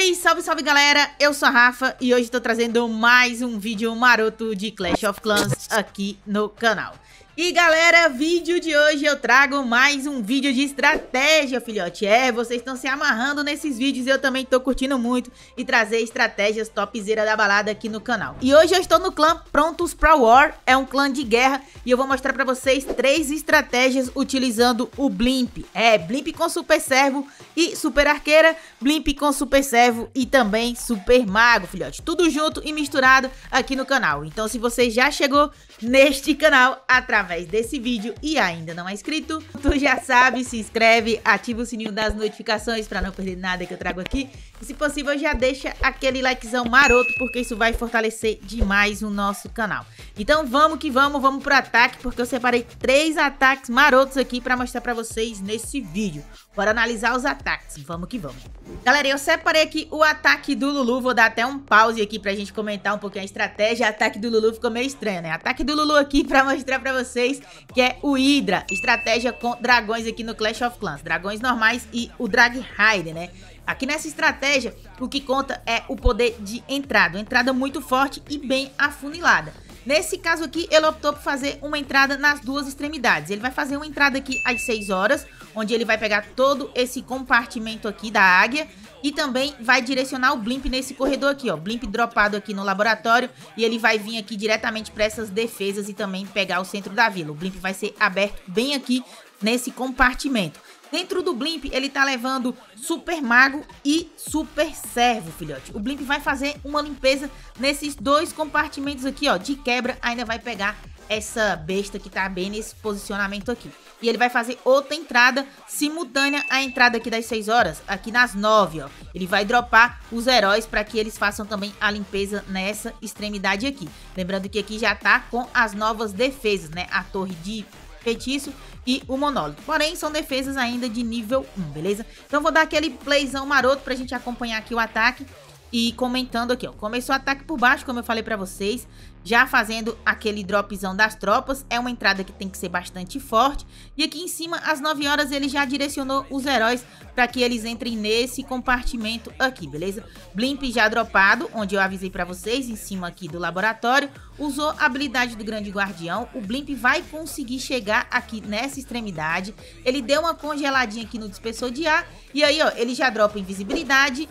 aí, salve, salve galera, eu sou a Rafa e hoje estou trazendo mais um vídeo maroto de Clash of Clans aqui no canal. E galera, vídeo de hoje eu trago mais um vídeo de estratégia, filhote. É, vocês estão se amarrando nesses vídeos eu também tô curtindo muito e trazer estratégias topzera da balada aqui no canal. E hoje eu estou no clã Prontos Pra War, é um clã de guerra e eu vou mostrar pra vocês três estratégias utilizando o Blimp. É, Blimp com Super Servo e Super Arqueira, Blimp com Super Servo e também Super Mago, filhote. Tudo junto e misturado aqui no canal. Então se você já chegou neste canal através através desse vídeo e ainda não é inscrito, tu já sabe, se inscreve, ativa o sininho das notificações para não perder nada que eu trago aqui e se possível, já deixa aquele likezão maroto, porque isso vai fortalecer demais o nosso canal. Então vamos que vamos, vamos pro ataque, porque eu separei três ataques marotos aqui para mostrar para vocês nesse vídeo. Bora analisar os ataques, vamos que vamos. Galera, eu separei aqui o ataque do Lulu, vou dar até um pause aqui pra gente comentar um pouquinho a estratégia. ataque do Lulu ficou meio estranho, né? Ataque do Lulu aqui pra mostrar pra vocês que é o Hydra, estratégia com dragões aqui no Clash of Clans. Dragões normais e o Drag Rider, né? Aqui nessa estratégia, o que conta é o poder de entrada, uma entrada muito forte e bem afunilada. Nesse caso aqui, ele optou por fazer uma entrada nas duas extremidades. Ele vai fazer uma entrada aqui às 6 horas, onde ele vai pegar todo esse compartimento aqui da águia e também vai direcionar o blimp nesse corredor aqui, ó. Blimp dropado aqui no laboratório e ele vai vir aqui diretamente para essas defesas e também pegar o centro da vila. O blimp vai ser aberto bem aqui nesse compartimento. Dentro do Blimp, ele tá levando Super Mago e Super Servo, filhote. O Blimp vai fazer uma limpeza nesses dois compartimentos aqui, ó. De quebra, ainda vai pegar essa besta que tá bem nesse posicionamento aqui. E ele vai fazer outra entrada simultânea à entrada aqui das 6 horas, aqui nas 9, ó. Ele vai dropar os heróis para que eles façam também a limpeza nessa extremidade aqui. Lembrando que aqui já tá com as novas defesas, né? A torre de feitiço e o monólogo. Porém, são defesas ainda de nível 1, beleza? Então vou dar aquele playzão maroto pra gente acompanhar aqui o ataque e comentando aqui, ó. Começou o ataque por baixo, como eu falei pra vocês. Já fazendo aquele dropzão das tropas. É uma entrada que tem que ser bastante forte. E aqui em cima, às 9 horas, ele já direcionou os heróis para que eles entrem nesse compartimento aqui, beleza? Blimp já dropado, onde eu avisei pra vocês, em cima aqui do laboratório. Usou a habilidade do Grande Guardião. O Blimp vai conseguir chegar aqui nessa extremidade. Ele deu uma congeladinha aqui no dispersor de ar. E aí, ó, ele já dropa invisibilidade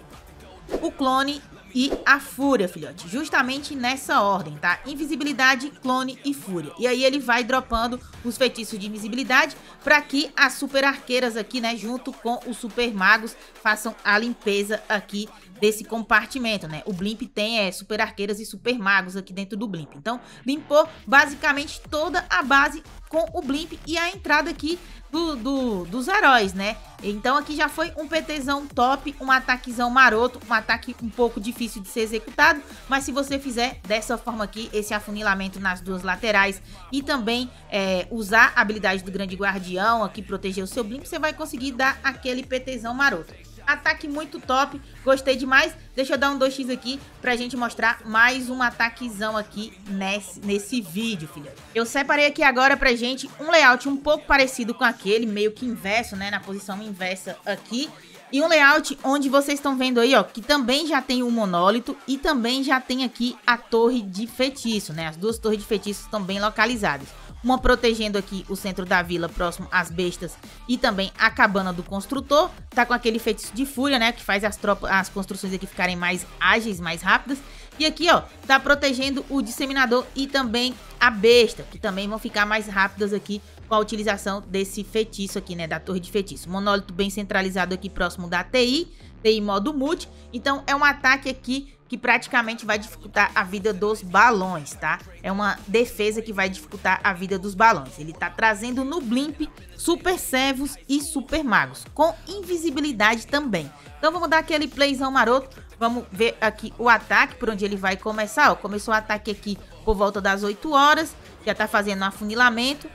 o clone e a fúria, filhote. Justamente nessa ordem, tá? Invisibilidade, clone e fúria. E aí ele vai dropando os feitiços de invisibilidade para que as super arqueiras aqui, né, junto com os super magos, façam a limpeza aqui desse compartimento, né? O Blimp tem é, super arqueiras e super magos aqui dentro do Blimp. Então, limpou basicamente toda a base com o blimp e a entrada aqui do, do, dos heróis, né? Então aqui já foi um PTzão top, um ataquezão maroto, um ataque um pouco difícil de ser executado, mas se você fizer dessa forma aqui, esse afunilamento nas duas laterais e também é, usar a habilidade do grande guardião aqui, proteger o seu blimp, você vai conseguir dar aquele PTzão maroto. Ataque muito top, gostei demais. Deixa eu dar um 2x aqui pra gente mostrar mais um ataquezão aqui nesse, nesse vídeo, filha. Eu separei aqui agora pra gente um layout um pouco parecido com aquele, meio que inverso, né? Na posição inversa aqui. E um layout onde vocês estão vendo aí, ó, que também já tem o um monólito e também já tem aqui a torre de feitiço, né? As duas torres de feitiço estão bem localizadas uma protegendo aqui o centro da vila, próximo às bestas, e também a cabana do construtor. Tá com aquele feitiço de fúria, né? Que faz as, tropas, as construções aqui ficarem mais ágeis, mais rápidas. E aqui, ó, tá protegendo o disseminador e também a besta, que também vão ficar mais rápidas aqui com a utilização desse feitiço aqui, né, da torre de feitiço. Monólito bem centralizado aqui próximo da TI, TI modo multi. Então é um ataque aqui que praticamente vai dificultar a vida dos balões, tá? É uma defesa que vai dificultar a vida dos balões. Ele tá trazendo no Blimp Super Servos e Super Magos, com invisibilidade também. Então vamos dar aquele playzão maroto, vamos ver aqui o ataque, por onde ele vai começar, ó. Começou o ataque aqui por volta das 8 horas, já tá fazendo um afunilamento,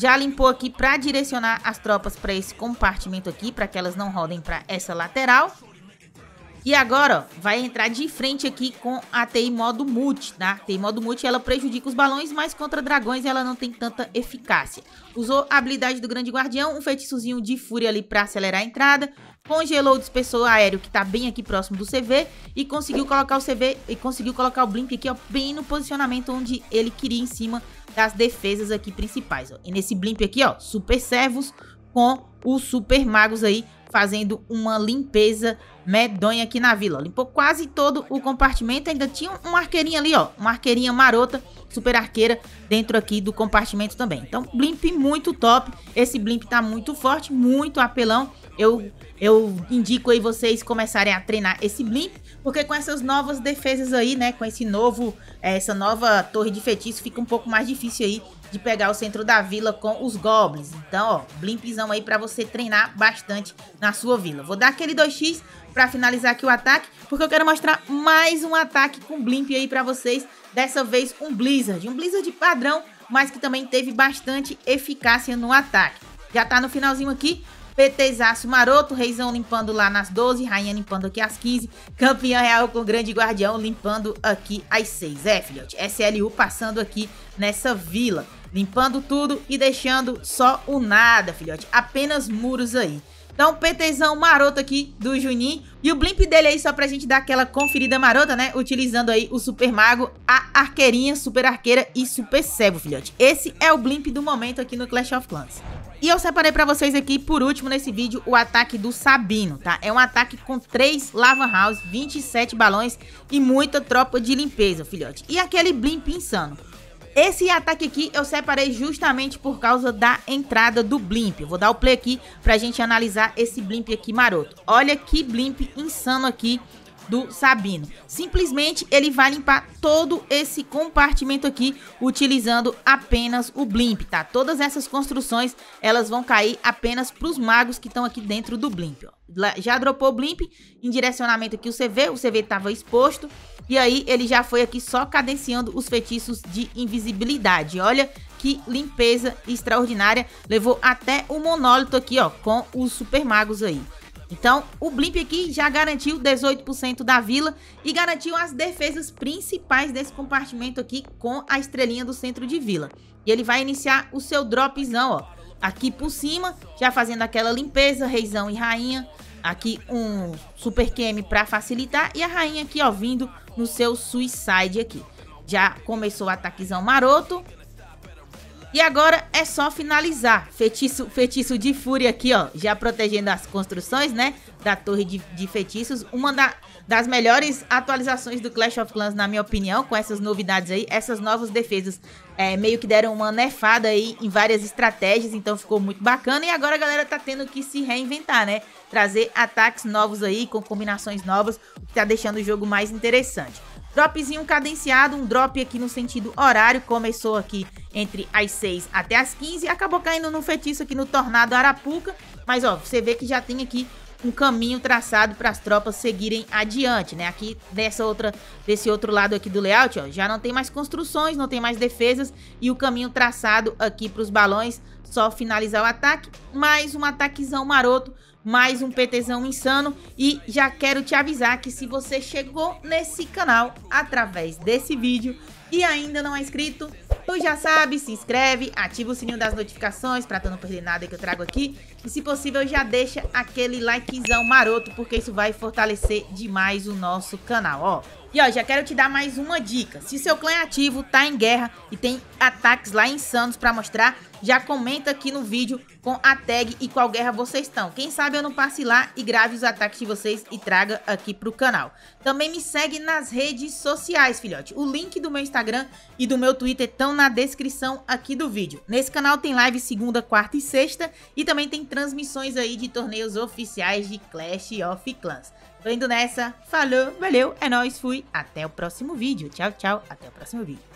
já limpou aqui para direcionar as tropas para esse compartimento aqui, para que elas não rodem para essa lateral. E agora, ó, vai entrar de frente aqui com a TI modo multi, tá? TI modo multi, ela prejudica os balões, mas contra dragões ela não tem tanta eficácia. Usou a habilidade do Grande Guardião, um feitiçozinho de fúria ali pra acelerar a entrada, congelou o dispersor aéreo que tá bem aqui próximo do CV e conseguiu colocar o CV e conseguiu colocar o Blimp aqui, ó, bem no posicionamento onde ele queria em cima das defesas aqui principais. Ó. E nesse blimp aqui, ó, super servos com os super magos aí fazendo uma limpeza medonha aqui na vila. Limpou quase todo o compartimento, ainda tinha uma arqueirinha ali, ó, uma arqueirinha marota, super arqueira, dentro aqui do compartimento também. Então, blimp muito top, esse blimp tá muito forte, muito apelão. Eu, eu indico aí vocês começarem a treinar esse blimp, porque com essas novas defesas aí, né, com esse novo, essa nova torre de feitiço, fica um pouco mais difícil aí de pegar o centro da vila com os goblins. Então, ó, blimpzão aí para você treinar bastante na sua vila. Vou dar aquele 2x para finalizar aqui o ataque, porque eu quero mostrar mais um ataque com blimp aí para vocês. Dessa vez um blizzard, um blizzard padrão, mas que também teve bastante eficácia no ataque. Já tá no finalzinho aqui, PTzaço maroto, reizão limpando lá nas 12, rainha limpando aqui as 15, Campeão real com grande guardião limpando aqui as 6. É, filhote, SLU passando aqui nessa vila limpando tudo e deixando só o nada, filhote. Apenas muros aí. Então, PTzão maroto aqui do Juninho. E o blimp dele aí só pra gente dar aquela conferida marota, né? Utilizando aí o Super Mago, a Arqueirinha, Super Arqueira e Super Cebo, filhote. Esse é o blimp do momento aqui no Clash of Clans. E eu separei pra vocês aqui, por último, nesse vídeo, o ataque do Sabino, tá? É um ataque com 3 Lava House, 27 balões e muita tropa de limpeza, filhote. E aquele blimp insano. Esse ataque aqui eu separei justamente por causa da entrada do blimp. Vou dar o play aqui pra gente analisar esse blimp aqui maroto. Olha que blimp insano aqui do Sabino. Simplesmente ele vai limpar todo esse compartimento aqui utilizando apenas o blimp, tá? Todas essas construções, elas vão cair apenas para os magos que estão aqui dentro do blimp, ó. Já dropou o blimp em direcionamento aqui o CV, o CV estava exposto, e aí ele já foi aqui só cadenciando os feitiços de invisibilidade. Olha que limpeza extraordinária, levou até o monólito aqui, ó, com os super magos aí. Então, o Blimp aqui já garantiu 18% da vila e garantiu as defesas principais desse compartimento aqui com a estrelinha do centro de vila. E ele vai iniciar o seu dropzão, ó. Aqui por cima, já fazendo aquela limpeza, reizão e rainha. Aqui um super QM para facilitar e a rainha aqui, ó, vindo no seu suicide aqui. Já começou o ataquezão maroto, e agora é só finalizar. Feitiço, feitiço de fúria aqui, ó. Já protegendo as construções, né? Da torre de, de feitiços. Uma da, das melhores atualizações do Clash of Clans, na minha opinião. Com essas novidades aí. Essas novas defesas é, meio que deram uma nefada aí em várias estratégias, então ficou muito bacana. E agora a galera tá tendo que se reinventar, né? Trazer ataques novos aí, com combinações novas, que tá deixando o jogo mais interessante. Dropzinho cadenciado, um drop aqui no sentido horário, começou aqui entre as 6 até as 15, acabou caindo no feitiço aqui no Tornado Arapuca, mas ó, você vê que já tem aqui um caminho traçado para as tropas seguirem adiante, né? Aqui dessa outra, desse outro lado aqui do layout, ó, já não tem mais construções, não tem mais defesas e o caminho traçado aqui para os balões, só finalizar o ataque, mais um ataquezão maroto, mais um PTzão insano e já quero te avisar que se você chegou nesse canal através desse vídeo e ainda não é inscrito, Tu já sabe, se inscreve, ativa o sininho das notificações pra tu não perder nada que eu trago aqui. E se possível, já deixa aquele likezão maroto, porque isso vai fortalecer demais o nosso canal, ó. E ó, já quero te dar mais uma dica. Se seu clã é ativo, tá em guerra e tem ataques lá insanos pra mostrar, já comenta aqui no vídeo com a tag e qual guerra vocês estão. Quem sabe eu não passe lá e grave os ataques de vocês e traga aqui pro canal. Também me segue nas redes sociais, filhote. O link do meu Instagram e do meu Twitter estão na descrição aqui do vídeo. Nesse canal tem live segunda, quarta e sexta e também tem transmissões aí de torneios oficiais de Clash of Clans. Tô indo nessa, falou, valeu, é nóis, fui, até o próximo vídeo. Tchau, tchau, até o próximo vídeo.